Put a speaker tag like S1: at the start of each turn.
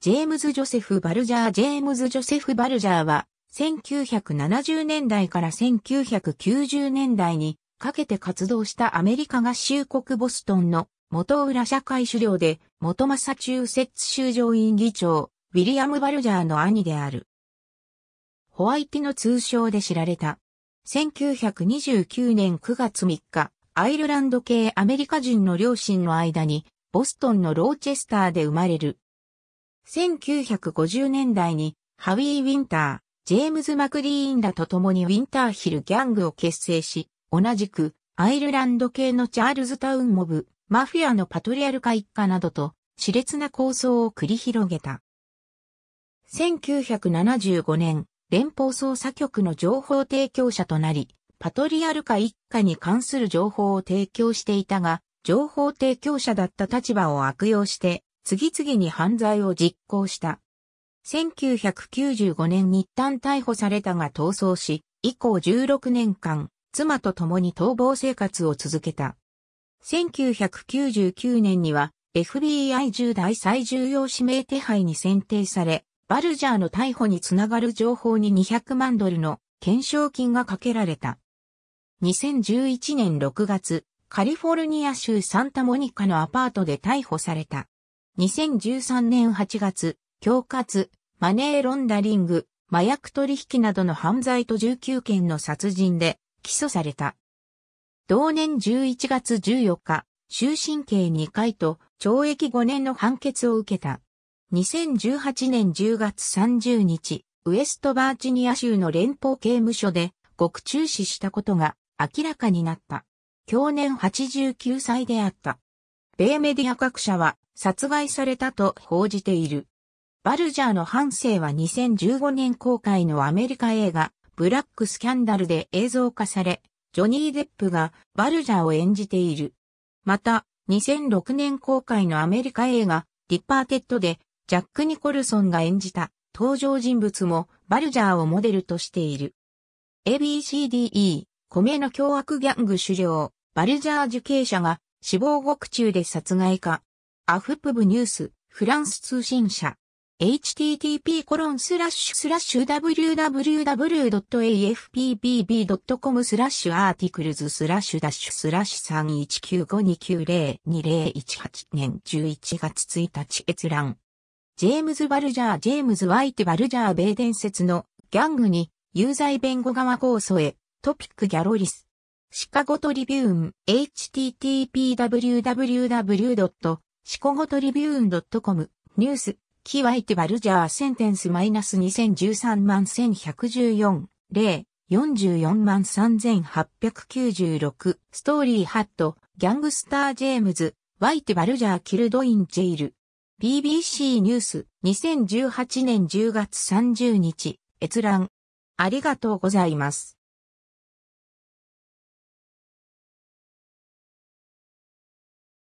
S1: ジェームズ・ジョセフ・バルジャージェームズ・ジョセフ・バルジャーは、1970年代から1990年代にかけて活動したアメリカ合衆国ボストンの元浦社会主領で元マサチューセッツ州上院議長、ウィリアム・バルジャーの兄である。ホワイティの通称で知られた。1929年9月3日、アイルランド系アメリカ人の両親の間に、ボストンのローチェスターで生まれる。1950年代にハウィー・ウィンター、ジェームズ・マクリーンらと共にウィンターヒルギャングを結成し、同じくアイルランド系のチャールズタウンモブ、マフィアのパトリアル化一家などと熾烈な構想を繰り広げた。1975年、連邦捜査局の情報提供者となり、パトリアル化一家に関する情報を提供していたが、情報提供者だった立場を悪用して、次々に犯罪を実行した。1995年に一旦逮捕されたが逃走し、以降16年間、妻と共に逃亡生活を続けた。1999年には FBI 重大最重要指名手配に選定され、バルジャーの逮捕につながる情報に200万ドルの懸賞金がかけられた。2011年6月、カリフォルニア州サンタモニカのアパートで逮捕された。2013年8月、恐喝、マネーロンダリング、麻薬取引などの犯罪と19件の殺人で起訴された。同年11月14日、終身刑2回と懲役5年の判決を受けた。2018年10月30日、ウェストバージニア州の連邦刑務所で獄中死したことが明らかになった。去年89歳であった。米メディア各社は殺害されたと報じている。バルジャーの半生は2015年公開のアメリカ映画、ブラックスキャンダルで映像化され、ジョニー・デップがバルジャーを演じている。また、2006年公開のアメリカ映画、ディパーテッドで、ジャック・ニコルソンが演じた登場人物もバルジャーをモデルとしている。ABCDE、米の凶悪ギャング狩猟、バルジャー受刑者が死亡獄中で殺害か、アフプブニュース、フランス通信社。http コロンスラッシュスラッシュ www.afpbb.com スラッシュアーティクルズスラッシュダッシュスラッシュ31952902018年11月1日閲覧。ジェームズ・バルジャー・ジェームズ・ワイト・バルジャー米伝説のギャングに有罪弁護側控訴へトピックギャロリス。シカゴトリビューン http www. シコゴトリビューン .com、ニュース、キワイテバルジャーセンテンスマイナス2013万1114、例、44万3896、ストーリーハット、ギャングスター・ジェームズ、ワイテバルジャー・キルド・イン・ジェイル。BBC ニュース、2018年10月30日、閲覧。ありがとうございます。